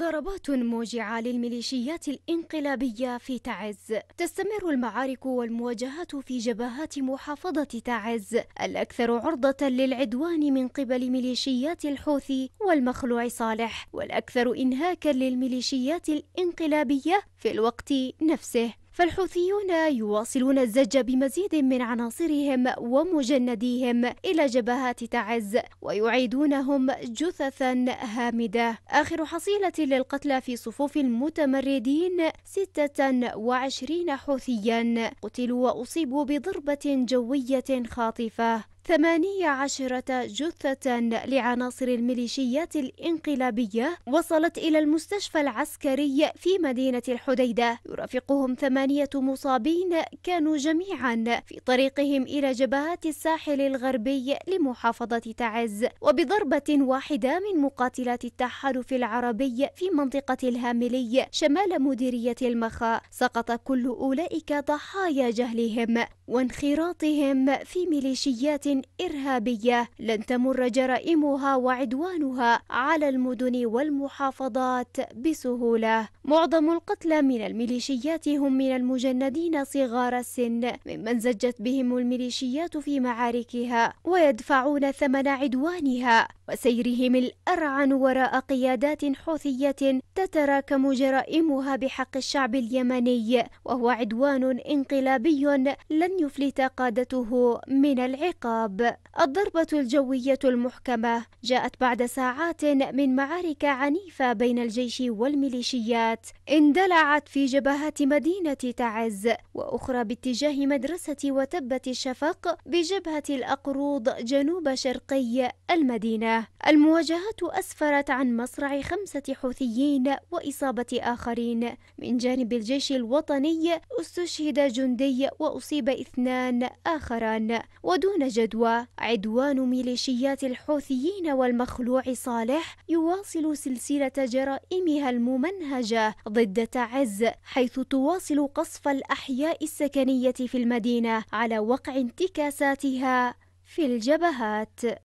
ضربات موجعة للميليشيات الانقلابية في تعز تستمر المعارك والمواجهات في جبهات محافظة تعز الأكثر عرضة للعدوان من قبل ميليشيات الحوثي والمخلوع صالح والأكثر إنهاكا للميليشيات الانقلابية في الوقت نفسه فالحوثيون يواصلون الزج بمزيد من عناصرهم ومجنديهم إلى جبهات تعز ويعيدونهم جثثا هامدة آخر حصيلة للقتلى في صفوف المتمردين 26 حوثيا قتلوا وأصيبوا بضربة جوية خاطفة ثمانية عشرة جثة لعناصر الميليشيات الانقلابية وصلت إلى المستشفى العسكري في مدينة الحديدة يرافقهم ثمانية مصابين كانوا جميعا في طريقهم إلى جبهات الساحل الغربي لمحافظة تعز وبضربة واحدة من مقاتلات التحالف العربي في منطقة الهاملي شمال مديرية المخا سقط كل أولئك ضحايا جهلهم وانخراطهم في ميليشيات إرهابية لن تمر جرائمها وعدوانها على المدن والمحافظات بسهولة معظم القتلى من الميليشيات هم من المجندين صغار السن ممن زجت بهم الميليشيات في معاركها ويدفعون ثمن عدوانها وسيرهم الأرعن وراء قيادات حوثية تتراكم جرائمها بحق الشعب اليمني وهو عدوان انقلابي لن يفلت قادته من العقاب الضربة الجوية المحكمة جاءت بعد ساعات من معارك عنيفة بين الجيش والميليشيات اندلعت في جبهات مدينة تعز وأخرى باتجاه مدرسة وتبة الشفق بجبهة الأقروض جنوب شرقي المدينة المواجهات أسفرت عن مصرع خمسة حوثيين وإصابة آخرين من جانب الجيش الوطني استشهد جندي وأصيب اثنان آخران ودون جدوى عدوان ميليشيات الحوثيين والمخلوع صالح يواصل سلسلة جرائمها الممنهجة ضد تعز حيث تواصل قصف الأحياء السكنية في المدينة على وقع انتكاساتها في الجبهات